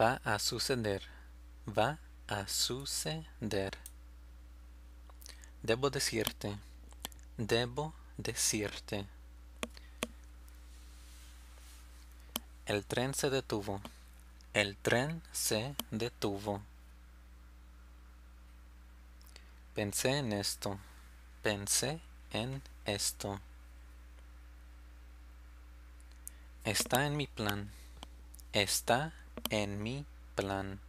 Va a suceder. Va a suceder. Debo decirte. Debo decirte. El tren se detuvo. El tren se detuvo. Pensé en esto. Pensé en esto. Está en mi plan. Está en mi plan.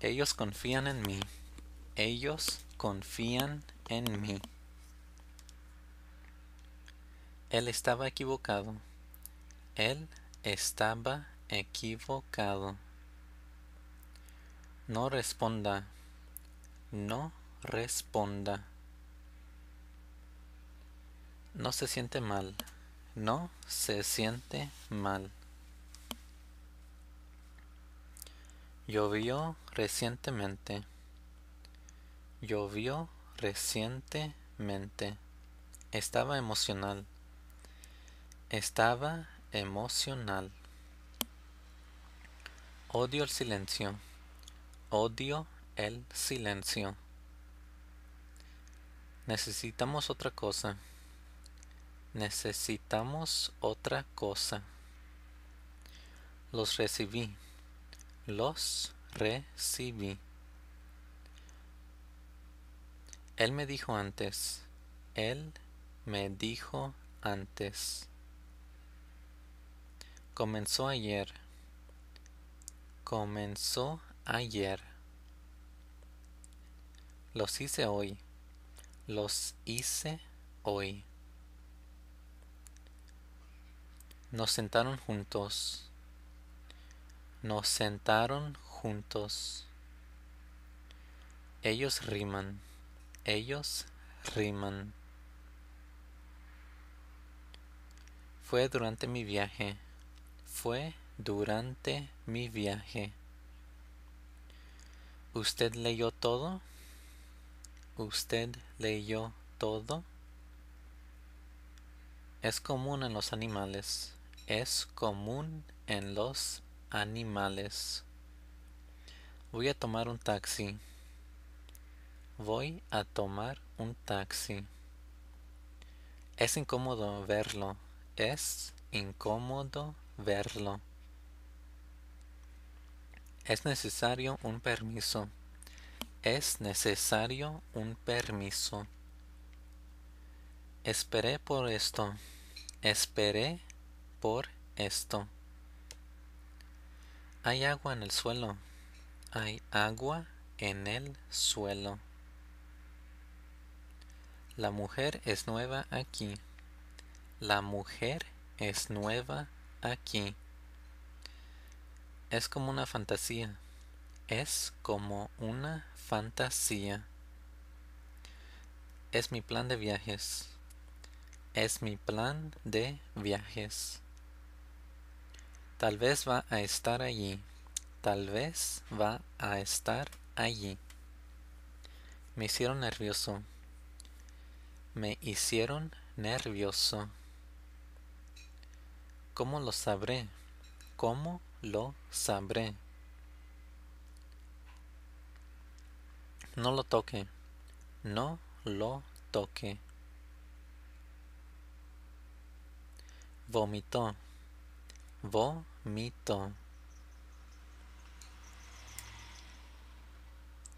Ellos confían en mí. Ellos confían en mí. Él estaba equivocado. Él estaba equivocado. No responda. No responda. No se siente mal. No se siente mal. Llovió recientemente. Llovió recientemente. Estaba emocional. Estaba emocional. Odio el silencio. Odio el silencio. Necesitamos otra cosa. Necesitamos otra cosa. Los recibí. Los recibí. Él me dijo antes. Él me dijo antes. Comenzó ayer. Comenzó ayer. Los hice hoy. Los hice hoy. Nos sentaron juntos. Nos sentaron juntos. Ellos riman, ellos riman. Fue durante mi viaje, fue durante mi viaje. ¿Usted leyó todo? ¿Usted leyó todo? Es común en los animales, es común en los animales. Voy a tomar un taxi. Voy a tomar un taxi. Es incómodo verlo. Es incómodo verlo. Es necesario un permiso. Es necesario un permiso. Esperé por esto. Esperé por esto. Hay agua en el suelo. Hay agua en el suelo. La mujer es nueva aquí. La mujer es nueva aquí. Es como una fantasía. Es como una fantasía. Es mi plan de viajes. Es mi plan de viajes. Tal vez va a estar allí. Tal vez va a estar allí. Me hicieron nervioso. Me hicieron nervioso. ¿Cómo lo sabré? ¿Cómo lo sabré? No lo toque. No lo toque. Vomitó Vomito.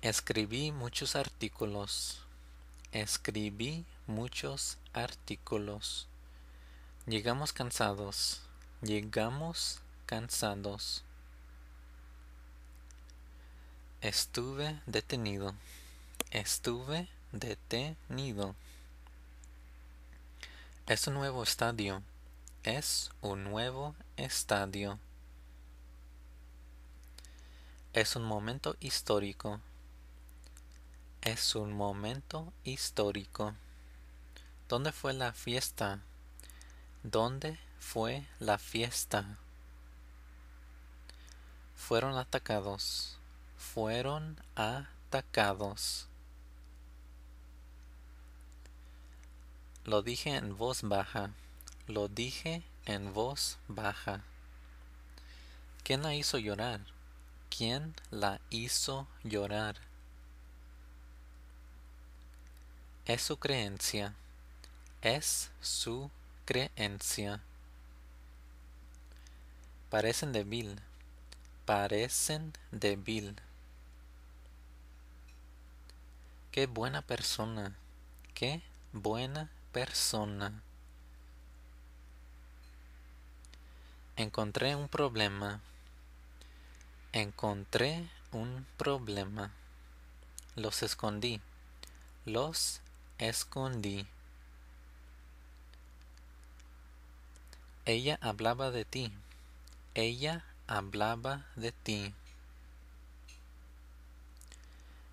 Escribí muchos artículos. Escribí muchos artículos. Llegamos cansados. Llegamos cansados. Estuve detenido. Estuve detenido. Es un nuevo estadio es un nuevo estadio. Es un momento histórico. Es un momento histórico. ¿Dónde fue la fiesta? ¿Dónde fue la fiesta? Fueron atacados. Fueron atacados. Lo dije en voz baja lo dije en voz baja. ¿Quién la hizo llorar? ¿Quién la hizo llorar? Es su creencia. Es su creencia. Parecen débil. Parecen débil. Qué buena persona. Qué buena persona. Encontré un problema. Encontré un problema. Los escondí. Los escondí. Ella hablaba de ti. Ella hablaba de ti.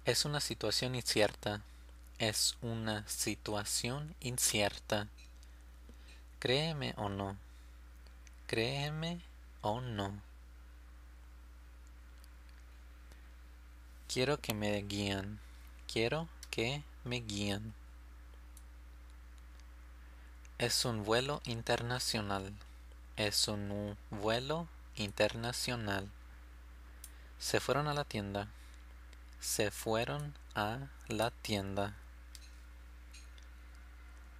Es una situación incierta. Es una situación incierta. Créeme o no créeme o no. Quiero que me guían. Quiero que me guíen. Es un vuelo internacional. Es un vuelo internacional. Se fueron a la tienda. Se fueron a la tienda.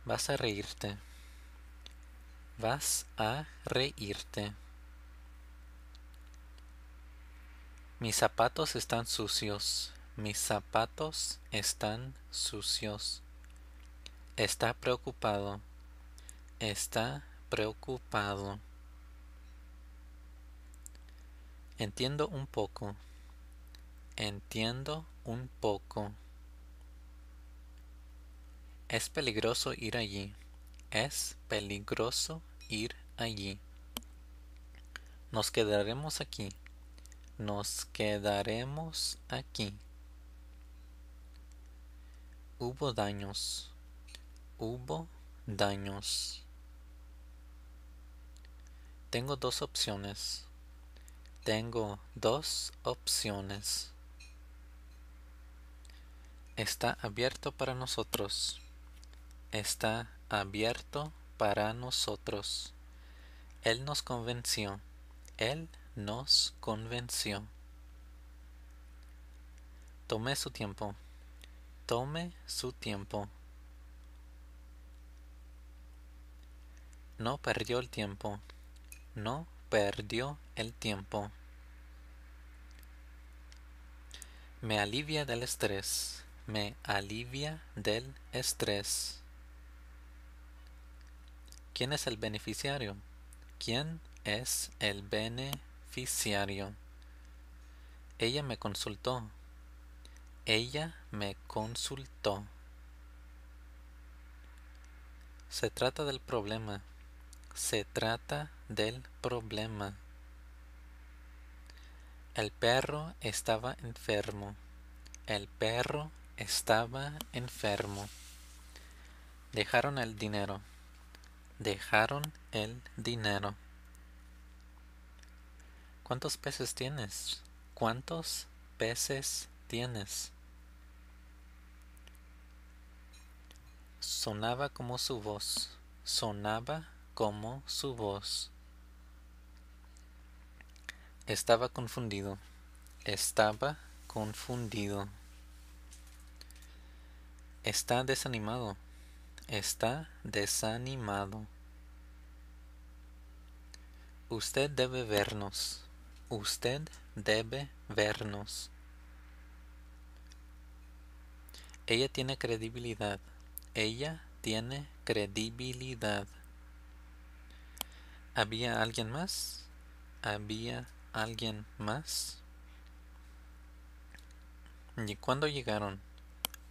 Vas a reírte. Vas a reírte. Mis zapatos están sucios. Mis zapatos están sucios. Está preocupado. Está preocupado. Entiendo un poco. Entiendo un poco. Es peligroso ir allí. Es peligroso ir allí. Nos quedaremos aquí. Nos quedaremos aquí. Hubo daños. Hubo daños. Tengo dos opciones. Tengo dos opciones. Está abierto para nosotros. Está abierto para nosotros. Él nos convenció. Él nos convenció. Tome su tiempo. Tome su tiempo. No perdió el tiempo. No perdió el tiempo. Me alivia del estrés. Me alivia del estrés. ¿Quién es el beneficiario? ¿Quién es el beneficiario? Ella me consultó. Ella me consultó. Se trata del problema. Se trata del problema. El perro estaba enfermo. El perro estaba enfermo. Dejaron el dinero. Dejaron el dinero. ¿Cuántos peces tienes? ¿Cuántos peces tienes? Sonaba como su voz. Sonaba como su voz. Estaba confundido. Estaba confundido. Está desanimado. Está desanimado. Usted debe vernos. Usted debe vernos. Ella tiene credibilidad. Ella tiene credibilidad. ¿Había alguien más? ¿Había alguien más? ¿Y cuándo llegaron?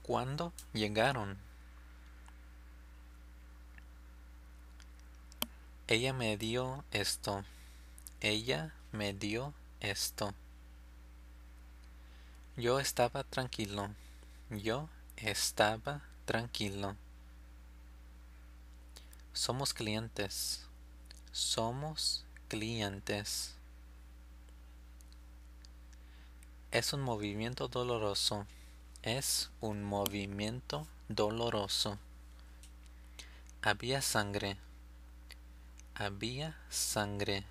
¿Cuándo llegaron? Ella me dio esto. Ella me dio esto. Yo estaba tranquilo. Yo estaba tranquilo. Somos clientes. Somos clientes. Es un movimiento doloroso. Es un movimiento doloroso. Había sangre había sangre.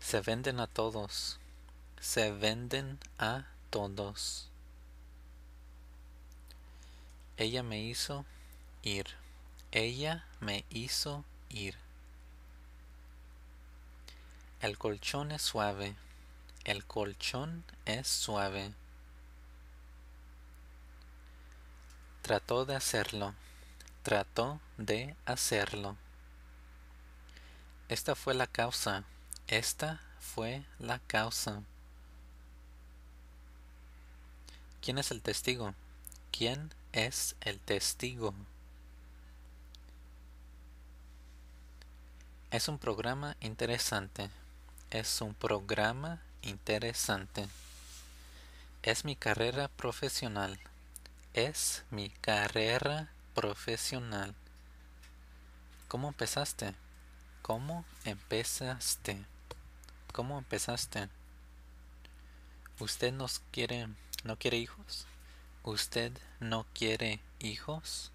Se venden a todos, se venden a todos. Ella me hizo ir, ella me hizo ir. El colchón es suave, el colchón es suave. Trató de hacerlo trató de hacerlo. Esta fue la causa. Esta fue la causa. ¿Quién es el testigo? ¿Quién es el testigo? Es un programa interesante. Es un programa interesante. Es mi carrera profesional. Es mi carrera profesional. ¿Cómo empezaste? ¿Cómo empezaste? ¿Cómo empezaste? ¿Usted nos quiere, no quiere hijos? ¿Usted no quiere hijos?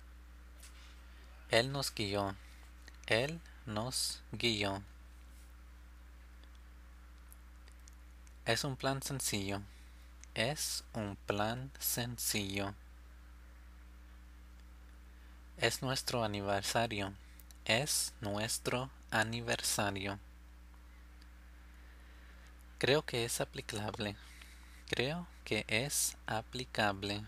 Él nos guió. Él nos guió. Es un plan sencillo. Es un plan sencillo. Es nuestro aniversario. Es nuestro aniversario. Creo que es aplicable. Creo que es aplicable.